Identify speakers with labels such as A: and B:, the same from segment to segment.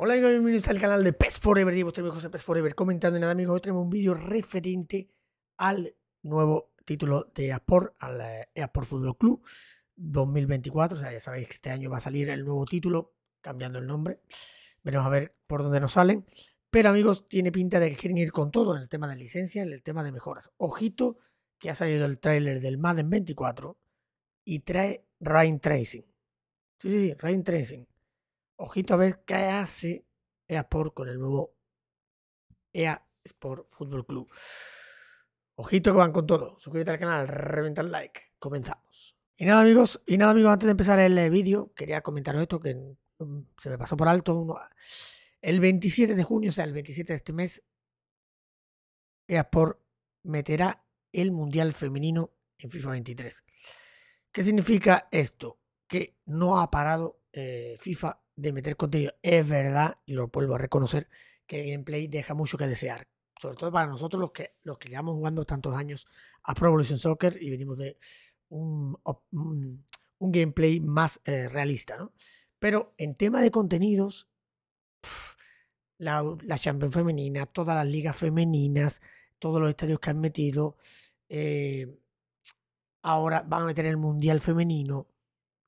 A: Hola y bienvenidos al canal de PES Forever, Digo, José José PES Forever comentando y nada amigos, hoy tenemos un vídeo referente al nuevo título de EASPOR al eh, EASPOR Fútbol Club 2024, o sea ya sabéis que este año va a salir el nuevo título, cambiando el nombre, veremos a ver por dónde nos salen, pero amigos tiene pinta de que quieren ir con todo en el tema de licencia, en el tema de mejoras, ojito que ha salido el tráiler del Madden 24 y trae Rain Tracing, sí sí sí, Rain Tracing, Ojito a ver qué hace EA Sport con el nuevo EA Sport Fútbol Club. Ojito que van con todo. Suscríbete al canal, reventa el like. Comenzamos. Y nada amigos, y nada amigos, antes de empezar el eh, vídeo, quería comentaros esto que mm, se me pasó por alto. Ah, el 27 de junio, o sea, el 27 de este mes, EA Sport meterá el Mundial Femenino en FIFA 23. ¿Qué significa esto? Que no ha parado eh, FIFA de meter contenido. Es verdad, y lo vuelvo a reconocer, que el gameplay deja mucho que desear. Sobre todo para nosotros los que, los que llevamos jugando tantos años a Pro Evolution Soccer y venimos de un, un, gameplay más eh, realista, ¿no? Pero en tema de contenidos, la, la Champions femenina, todas las ligas femeninas, todos los estadios que han metido, eh, ahora van a meter el Mundial femenino,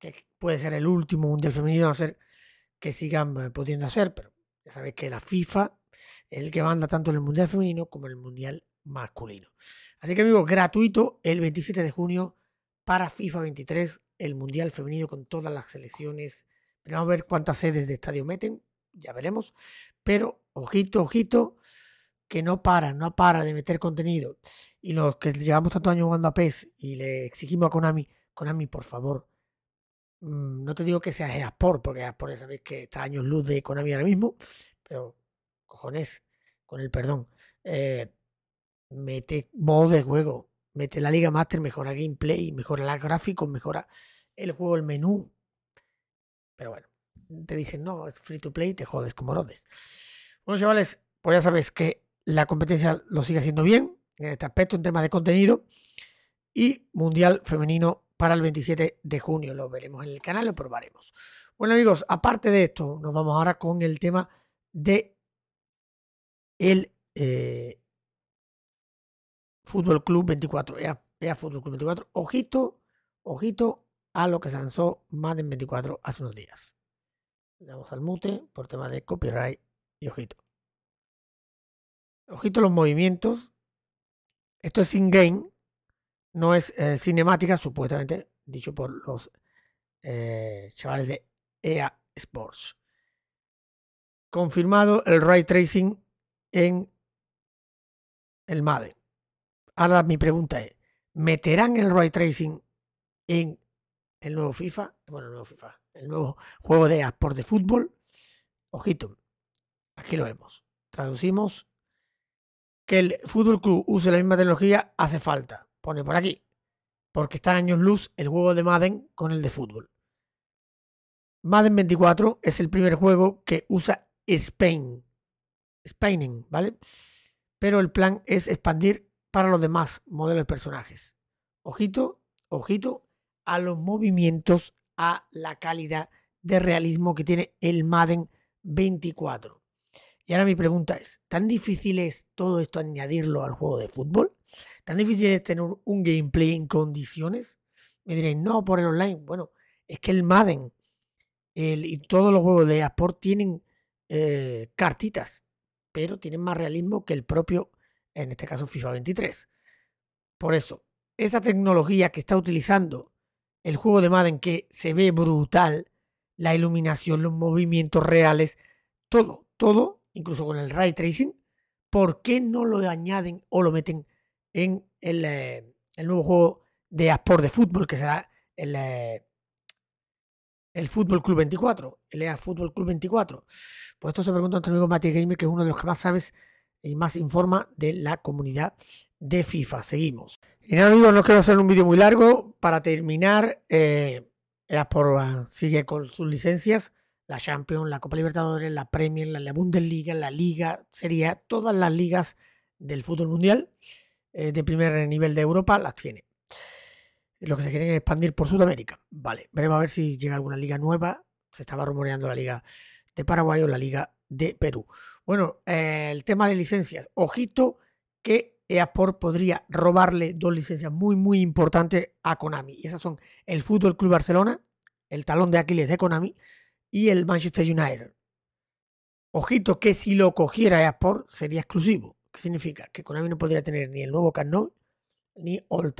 A: que puede ser el último Mundial femenino, va a ser que sigan eh, pudiendo hacer, pero ya sabéis que la FIFA es el que manda tanto en el Mundial femenino como en el Mundial masculino. Así que amigos, gratuito el 27 de junio para FIFA 23, el Mundial femenino con todas las selecciones. vamos a ver cuántas sedes de estadio meten, ya veremos. Pero ojito, ojito, que no para, no para de meter contenido. Y los que llevamos tanto año jugando a PES y le exigimos a Konami, Konami, por favor, Mm, no te digo que sea Easport, porque Easpor ya sabéis que está años luz de economía ahora mismo, pero cojones, con el perdón, eh, mete modo de juego, mete la Liga Master, mejora gameplay, mejora la gráficos, mejora el juego, el menú. Pero bueno, te dicen, no, es free to play, te jodes como rodes. Bueno, chavales, pues ya sabéis que la competencia lo sigue haciendo bien en este aspecto, en tema de contenido. Y Mundial Femenino para el 27 de junio. Lo veremos en el canal, lo probaremos. Bueno amigos, aparte de esto, nos vamos ahora con el tema de el eh, Fútbol Club 24. EA, Fútbol Club 24. Ojito, ojito a lo que se lanzó Madden 24 hace unos días. Le damos al mute por tema de copyright y ojito. Ojito los movimientos. Esto es in-game, no es eh, cinemática, supuestamente dicho por los eh, chavales de EA Sports. Confirmado el ray tracing en el MADE. Ahora mi pregunta es, ¿meterán el ray tracing en el nuevo FIFA? Bueno, el nuevo FIFA, el nuevo juego de EA Sports de fútbol. Ojito, aquí lo vemos. Traducimos. Que el Fútbol Club use la misma tecnología hace falta pone por aquí, porque en años luz el juego de Madden con el de fútbol. Madden 24 es el primer juego que usa Spain, Spaining, ¿vale? Pero el plan es expandir para los demás modelos de personajes. Ojito, ojito a los movimientos, a la calidad de realismo que tiene el Madden 24. Y ahora mi pregunta es, ¿tan difícil es todo esto añadirlo al juego de fútbol? ¿Tan difícil es tener un gameplay en condiciones? Me diréis, no, por el online. Bueno, es que el Madden el, y todos los juegos de Asport tienen eh, cartitas, pero tienen más realismo que el propio, en este caso FIFA 23. Por eso, esa tecnología que está utilizando el juego de Madden, que se ve brutal, la iluminación, los movimientos reales, todo, todo, incluso con el ray tracing, ¿por qué no lo añaden o lo meten en eh, el, nuevo juego de Asport de fútbol, que será el, eh, el Fútbol Club 24, el EA Fútbol Club 24. Pues esto se pregunta nuestro amigo Mati Gamer, que es uno de los que más sabes y más informa de la comunidad de FIFA. Seguimos. Y nada, amigos, no quiero hacer un vídeo muy largo. Para terminar, eh, la sigue con sus licencias. La Champions, la Copa Libertadores, la Premier, la, Bundesliga, la Liga, sería todas las ligas del fútbol mundial. Eh, de primer nivel de Europa las tiene. Lo que se quieren es expandir por Sudamérica. Vale, veremos a ver si llega alguna liga nueva. Se estaba rumoreando la liga de Paraguay o la liga de Perú. Bueno, eh, el tema de licencias. Ojito que EASport podría robarle dos licencias muy, muy importantes a Konami. Y esas son el Fútbol Club Barcelona, el talón de Aquiles de Konami y el Manchester United. Ojito que si lo cogiera EASport sería exclusivo. ¿Qué significa? Que Konami no podría tener ni el nuevo Cannon ni Old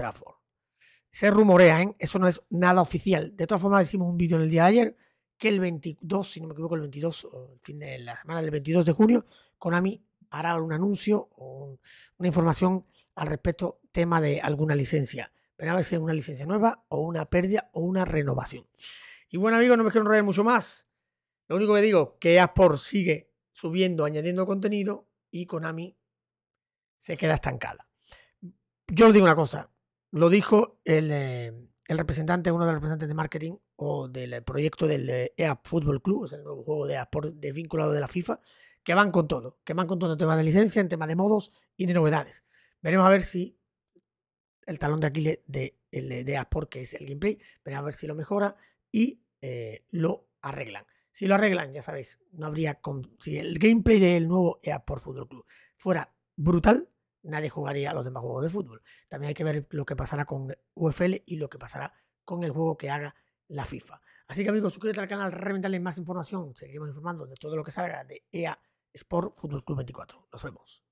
A: Se rumorea, ¿eh? eso no es nada oficial. De todas formas, hicimos un vídeo en el día de ayer que el 22, si no me equivoco, el 22, el fin de la semana del 22 de junio, Konami hará un anuncio o una información al respecto tema de alguna licencia. Pero a ver una licencia nueva o una pérdida o una renovación. Y bueno, amigos, no me quiero enrollar mucho más. Lo único que digo, que Aspor sigue subiendo, añadiendo contenido y Konami se queda estancada. Yo os digo una cosa, lo dijo eh, el, representante, uno de los representantes de marketing o del eh, proyecto del EA eh, e Football Club, es el nuevo juego de Sports e desvinculado de la FIFA, que van con todo, que van con todo en tema de licencia, en tema de modos y de novedades. Veremos a ver si el talón de Aquiles de, de Sports, e que es el gameplay, veremos a ver si lo mejora y lo arreglan. Si lo arreglan, ya sabéis, no habría. si el gameplay del nuevo EA Sports Football Club fuera brutal, nadie jugaría a los demás juegos de fútbol. También hay que ver lo que pasará con UFL y lo que pasará con el juego que haga la FIFA. Así que amigos, suscríbete al canal, reventarle más información. Seguiremos informando de todo lo que salga de EA Sport Fútbol Club 24. Nos vemos.